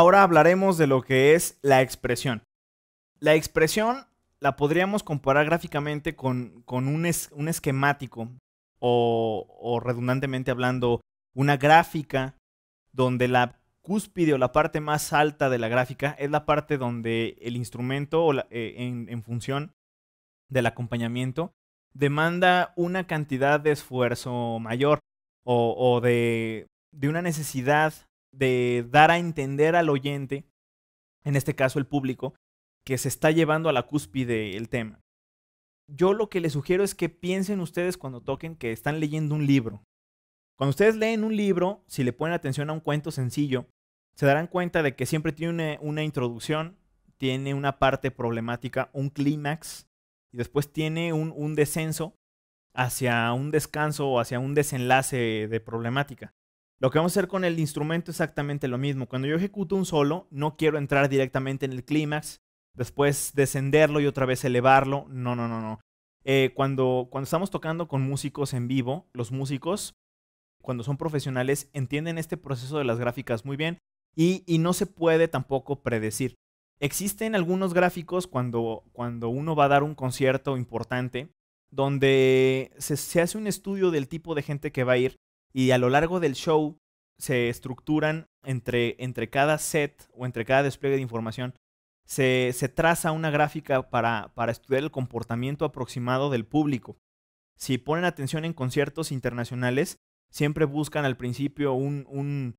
Ahora hablaremos de lo que es la expresión. La expresión la podríamos comparar gráficamente con, un, esquemático o, redundantemente hablando, una gráfica donde la cúspide o la parte más alta de la gráfica es la parte donde el instrumento o eh, en, función del acompañamiento demanda una cantidad de esfuerzo mayor o, o de, de, una necesidad de dar a entender al oyente, en este caso el público, que se está llevando a la cúspide el tema. Yo lo que les sugiero es que piensen ustedes cuando toquen que están leyendo un libro. Cuando ustedes leen un libro, si le ponen atención a un cuento sencillo, se darán cuenta de que siempre tiene una, introducción, tiene una parte problemática, un clímax, y después tiene un descenso hacia un descanso o hacia un desenlace de problemática. Lo que vamos a hacer con el instrumento es exactamente lo mismo. Cuando yo ejecuto un solo, no quiero entrar directamente en el clímax, después descenderlo y otra vez elevarlo. No, no, no, no. Eh, cuando, cuando estamos tocando con músicos en vivo, los músicos, cuando son profesionales, entienden este proceso de las gráficas muy bien y, no se puede tampoco predecir. Existen algunos gráficos cuando, cuando uno va a dar un concierto importante, donde se, hace un estudio del tipo de gente que va a ir y a lo largo del show se estructuran entre, entre cada set o entre cada despliegue de información, se, traza una gráfica para, estudiar el comportamiento aproximado del público. Si ponen atención en conciertos internacionales, siempre buscan al principio un,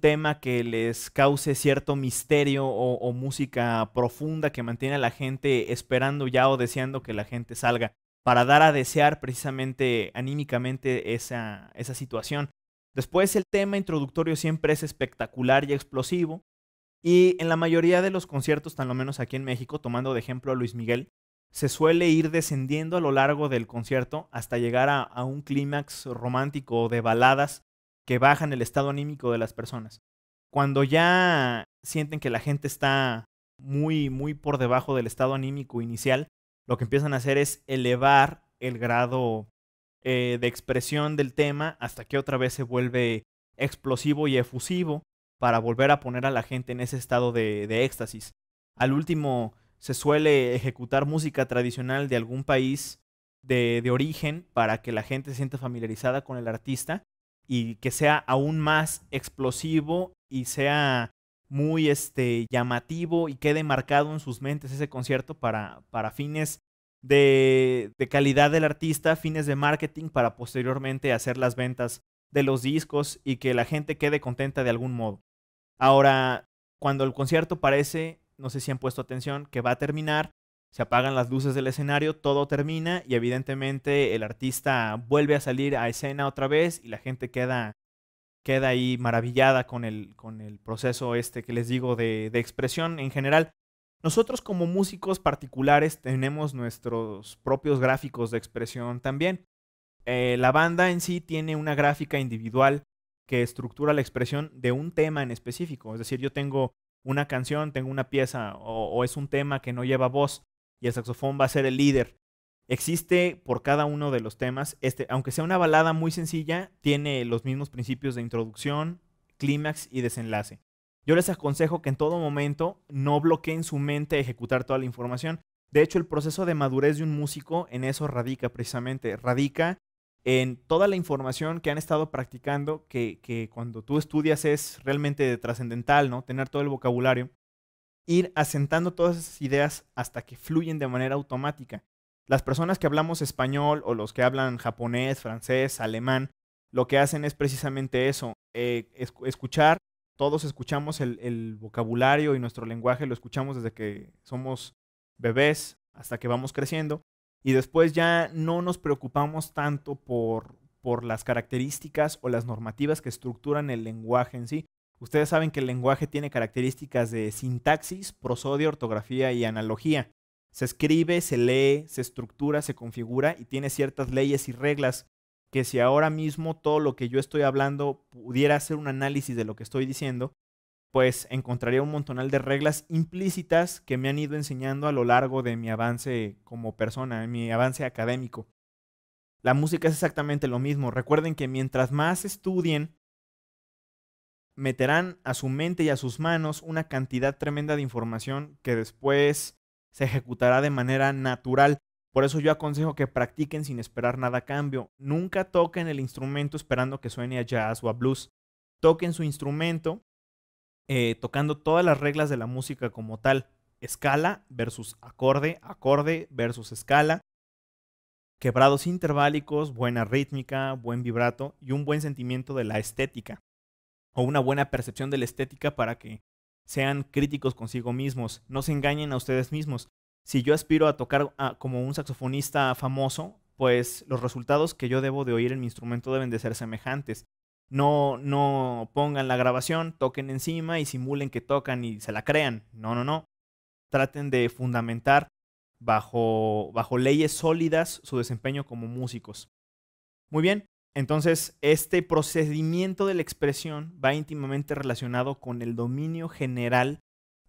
tema que les cause cierto misterio o, o, música profunda que mantiene a la gente esperando ya o deseando que la gente salga para dar a desear precisamente anímicamente esa, situación. Después el tema introductorio siempre es espectacular y explosivo. Y en la mayoría de los conciertos, tan lo menos aquí en México, tomando de ejemplo a Luis Miguel, se suele ir descendiendo a lo largo del concierto hasta llegar a, a un clímax romántico de baladas que bajan el estado anímico de las personas. Cuando ya sienten que la gente está muy, muy por debajo del estado anímico inicial, lo que empiezan a hacer es elevar el grado eh, de expresión del tema hasta que otra vez se vuelve explosivo y efusivo para volver a poner a la gente en ese estado de, éxtasis. Al último se suele ejecutar música tradicional de algún país de, origen para que la gente se sienta familiarizada con el artista y que sea aún más explosivo y sea muy este, llamativo y quede marcado en sus mentes ese concierto para, para fines de, de, calidad del artista, fines de marketing para posteriormente hacer las ventas de los discos y que la gente quede contenta de algún modo. Ahora, cuando el concierto parece, no sé si han puesto atención, que va a terminar, se apagan las luces del escenario, todo termina y evidentemente el artista vuelve a salir a escena otra vez y la gente queda queda ahí maravillada con el, proceso este que les digo de, expresión en general. Nosotros como músicos particulares tenemos nuestros propios gráficos de expresión también. Eh, la banda en sí tiene una gráfica individual que estructura la expresión de un tema en específico. Es decir, yo tengo una canción, tengo una pieza o es un tema que no lleva voz y el saxofón va a ser el líder Existe por cada uno de los temas, este, aunque sea una balada muy sencilla, tiene los mismos principios de introducción, clímax y desenlace. Yo les aconsejo que en todo momento no bloqueen su mente a ejecutar toda la información. De hecho, el proceso de madurez de un músico en eso radica precisamente, radica en toda la información que han estado practicando, que, que cuando tú estudias es realmente trascendental, ¿no? Tener todo el vocabulario ir asentando todas esas ideas hasta que fluyen de manera automática. Las personas que hablamos español o los que hablan japonés, francés, alemán, lo que hacen es precisamente eso, eh, escuchar, todos escuchamos el, vocabulario y nuestro lenguaje lo escuchamos desde que somos bebés hasta que vamos creciendo y después ya no nos preocupamos tanto por, por las características o las normativas que estructuran el lenguaje en sí. Ustedes saben que el lenguaje tiene características de sintaxis, prosodia, ortografía y analogía. Se escribe, se lee, se estructura, se configura y tiene ciertas leyes y reglas que si ahora mismo todo lo que yo estoy hablando pudiera hacer un análisis de lo que estoy diciendo, pues encontraría un montonal de reglas implícitas que me han ido enseñando a lo largo de mi avance como persona, en mi avance académico. La música es exactamente lo mismo. Recuerden que mientras más estudien, meterán a su mente y a sus manos una cantidad tremenda de información que después se ejecutará de manera natural. Por eso yo aconsejo que practiquen sin esperar nada a cambio. Nunca toquen el instrumento esperando que suene a jazz o a blues. Toquen su instrumento eh, tocando todas las reglas de la música como tal. Escala versus acorde, acorde versus escala. Quebrados interválicos, buena rítmica, buen vibrato y un buen sentimiento de la estética. O una buena percepción de la estética para que sean críticos consigo mismos, no se engañen a ustedes mismos. Si yo aspiro a tocar como un saxofonista famoso, pues los resultados que yo debo de oír en mi instrumento deben de ser semejantes. No, no pongan la grabación, toquen encima y simulen que tocan y se la crean. No, no, no. Traten de fundamentar bajo leyes sólidas su desempeño como músicos. Muy bien, entonces, este procedimiento de la expresión va íntimamente relacionado con el dominio general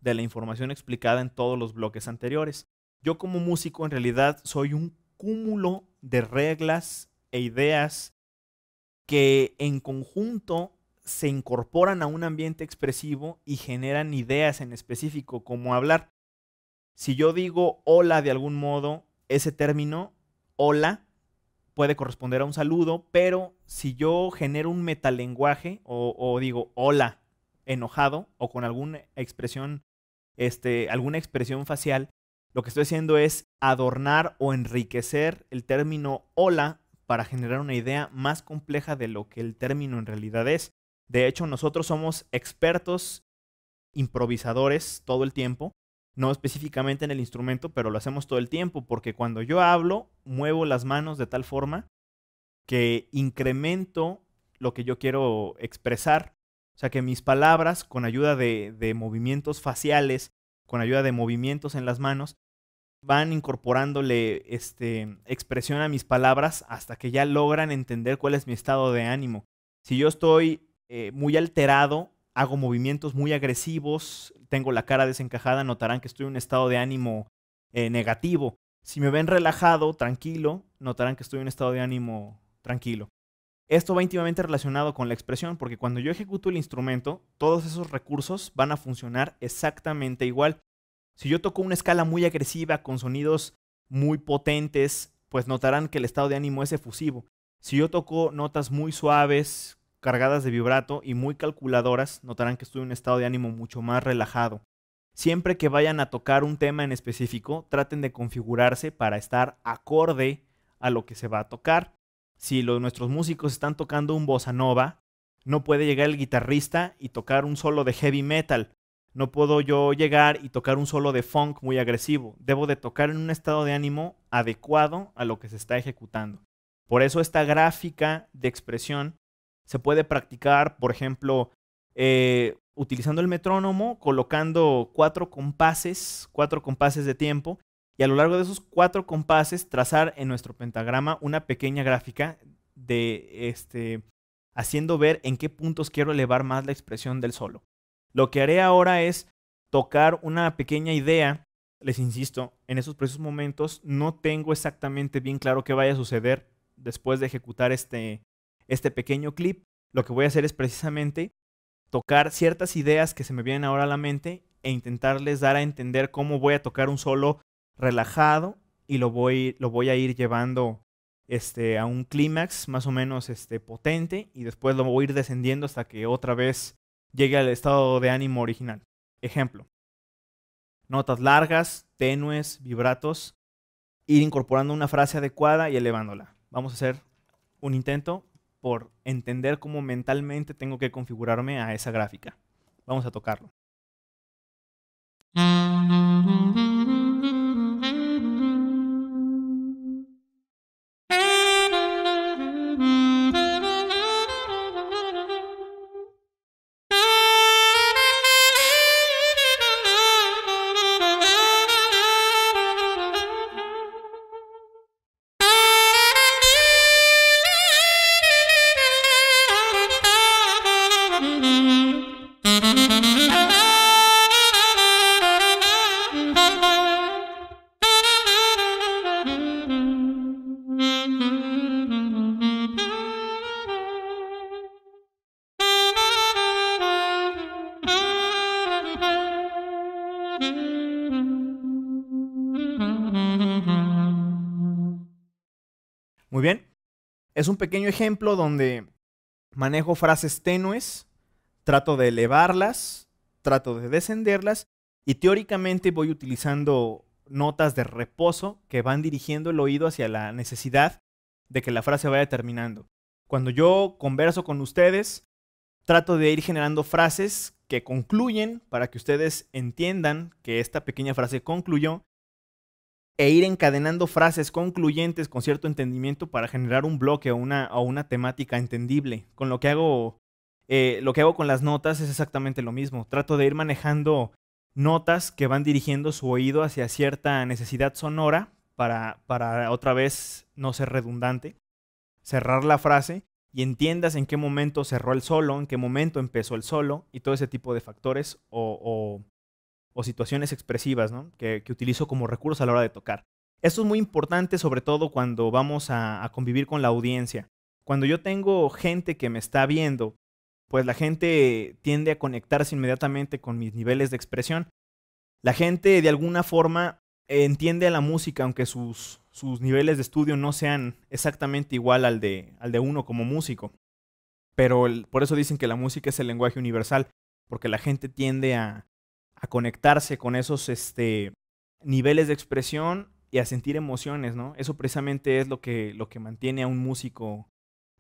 de la información explicada en todos los bloques anteriores. Yo como músico en realidad soy un cúmulo de reglas e ideas que en conjunto se incorporan a un ambiente expresivo y generan ideas en específico, como hablar. Si yo digo hola de algún modo, ese término, hola, puede corresponder a un saludo, pero si yo genero un metalenguaje o, digo hola enojado o con alguna expresión, este, alguna expresión facial, lo que estoy haciendo es adornar o enriquecer el término hola para generar una idea más compleja de lo que el término en realidad es. De hecho, nosotros somos expertos improvisadores todo el tiempo no específicamente en el instrumento, pero lo hacemos todo el tiempo, porque cuando yo hablo, muevo las manos de tal forma que incremento lo que yo quiero expresar. O sea, que mis palabras, con ayuda de, movimientos faciales, con ayuda de movimientos en las manos, van incorporándole este, expresión a mis palabras hasta que ya logran entender cuál es mi estado de ánimo. Si yo estoy eh, muy alterado, hago movimientos muy agresivos, tengo la cara desencajada, notarán que estoy en un estado de ánimo eh, negativo. Si me ven relajado, tranquilo, notarán que estoy en un estado de ánimo tranquilo. Esto va íntimamente relacionado con la expresión, porque cuando yo ejecuto el instrumento, todos esos recursos van a funcionar exactamente igual. Si yo toco una escala muy agresiva, con sonidos muy potentes, pues notarán que el estado de ánimo es efusivo. Si yo toco notas muy suaves, cargadas de vibrato y muy calculadoras, notarán que estoy en un estado de ánimo mucho más relajado. Siempre que vayan a tocar un tema en específico, traten de configurarse para estar acorde a lo que se va a tocar. Si los, nuestros músicos están tocando un bossa nova, no puede llegar el guitarrista y tocar un solo de heavy metal. No puedo yo llegar y tocar un solo de funk muy agresivo. Debo de tocar en un estado de ánimo adecuado a lo que se está ejecutando. Por eso esta gráfica de expresión se puede practicar, por ejemplo, eh, utilizando el metrónomo, colocando cuatro compases, cuatro compases de tiempo, y a lo largo de esos cuatro compases trazar en nuestro pentagrama una pequeña gráfica de este haciendo ver en qué puntos quiero elevar más la expresión del solo. Lo que haré ahora es tocar una pequeña idea. Les insisto, en esos precisos momentos no tengo exactamente bien claro qué vaya a suceder después de ejecutar este, este pequeño clip, lo que voy a hacer es precisamente tocar ciertas ideas que se me vienen ahora a la mente e intentarles dar a entender cómo voy a tocar un solo relajado y lo voy, lo voy a ir llevando este, a un clímax más o menos este, potente y después lo voy a ir descendiendo hasta que otra vez llegue al estado de ánimo original. Ejemplo, notas largas, tenues, vibratos, ir incorporando una frase adecuada y elevándola. Vamos a hacer un intento por entender cómo mentalmente tengo que configurarme a esa gráfica. Vamos a tocarlo. Es un pequeño ejemplo donde manejo frases tenues, trato de elevarlas, trato de descenderlas y teóricamente voy utilizando notas de reposo que van dirigiendo el oído hacia la necesidad de que la frase vaya terminando. Cuando yo converso con ustedes, trato de ir generando frases que concluyen para que ustedes entiendan que esta pequeña frase concluyó e ir encadenando frases concluyentes con cierto entendimiento para generar un bloque o una, o una temática entendible. Con lo que hago, eh, lo que hago con las notas es exactamente lo mismo. Trato de ir manejando notas que van dirigiendo su oído hacia cierta necesidad sonora para, para otra vez no ser redundante, cerrar la frase y entiendas en qué momento cerró el solo, en qué momento empezó el solo y todo ese tipo de factores o o situaciones expresivas que, que, utilizo como recurso a la hora de tocar. Esto es muy importante sobre todo cuando vamos a, convivir con la audiencia. Cuando yo tengo gente que me está viendo, pues la gente tiende a conectarse inmediatamente con mis niveles de expresión. La gente de alguna forma entiende a la música, aunque sus, niveles de estudio no sean exactamente igual al de, uno como músico. Pero por eso dicen que la música es el lenguaje universal, porque la gente tiende a, a conectarse con esos este, niveles de expresión y a sentir emociones, ¿no? Eso precisamente es lo que, lo que mantiene a un músico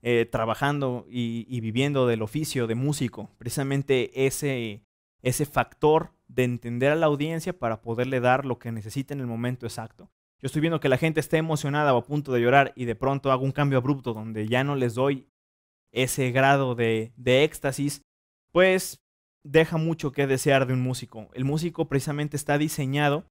eh, trabajando y, viviendo del oficio de músico. Precisamente ese, ese factor de entender a la audiencia para poderle dar lo que necesita en el momento exacto. Yo estoy viendo que la gente está emocionada o a punto de llorar y de pronto hago un cambio abrupto donde ya no les doy ese grado de, de éxtasis, pues deja mucho que desear de un músico. El músico precisamente está diseñado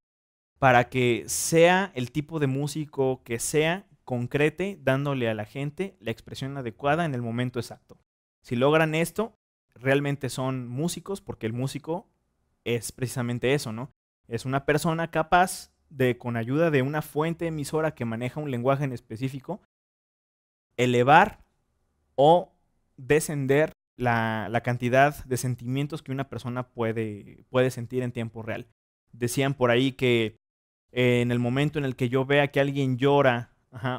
para que sea el tipo de músico que sea, concrete, dándole a la gente la expresión adecuada en el momento exacto. Si logran esto, realmente son músicos, porque el músico es precisamente eso, ¿no? Es una persona capaz de, con ayuda de una fuente emisora que maneja un lenguaje en específico, elevar o descender la, cantidad de sentimientos que una persona puede, puede sentir en tiempo real. Decían por ahí que eh, en el momento en el que yo vea que alguien llora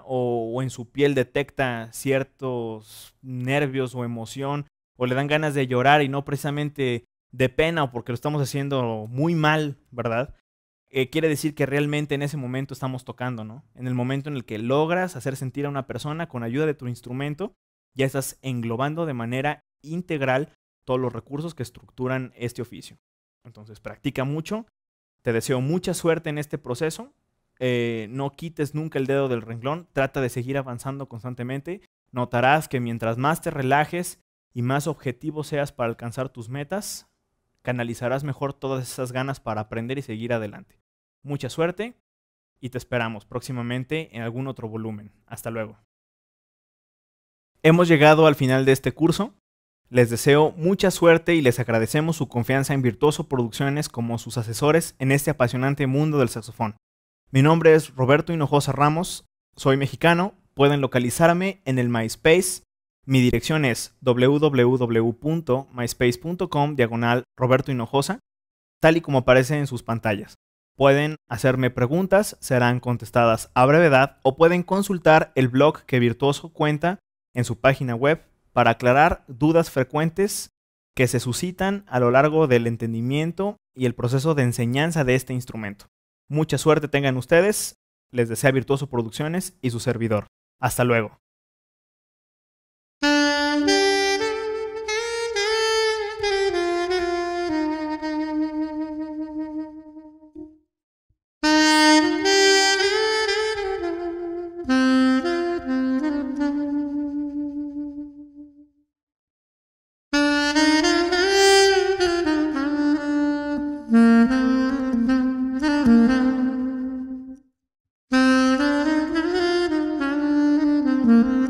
o, en su piel detecta ciertos nervios o emoción o le dan ganas de llorar y no precisamente de pena o porque lo estamos haciendo muy mal, ¿verdad? Eh, quiere decir que realmente en ese momento estamos tocando, ¿no? En el momento en el que logras hacer sentir a una persona con ayuda de tu instrumento, ya estás englobando de manera integral todos los recursos que estructuran este oficio. Entonces, practica mucho. Te deseo mucha suerte en este proceso. Eh, no quites nunca el dedo del renglón. Trata de seguir avanzando constantemente. Notarás que mientras más te relajes y más objetivo seas para alcanzar tus metas, canalizarás mejor todas esas ganas para aprender y seguir adelante. Mucha suerte y te esperamos próximamente en algún otro volumen. Hasta luego. Hemos llegado al final de este curso. Les deseo mucha suerte y les agradecemos su confianza en Virtuoso Producciones como sus asesores en este apasionante mundo del saxofón. Mi nombre es Roberto Hinojosa Ramos, soy mexicano, pueden localizarme en el MySpace. Mi dirección es www.myspace.com diagonal Roberto Hinojosa, tal y como aparece en sus pantallas. Pueden hacerme preguntas, serán contestadas a brevedad o pueden consultar el blog que Virtuoso cuenta en su página web para aclarar dudas frecuentes que se suscitan a lo largo del entendimiento y el proceso de enseñanza de este instrumento. Mucha suerte tengan ustedes, les desea Virtuoso Producciones y su servidor. Hasta luego. Mm-hmm.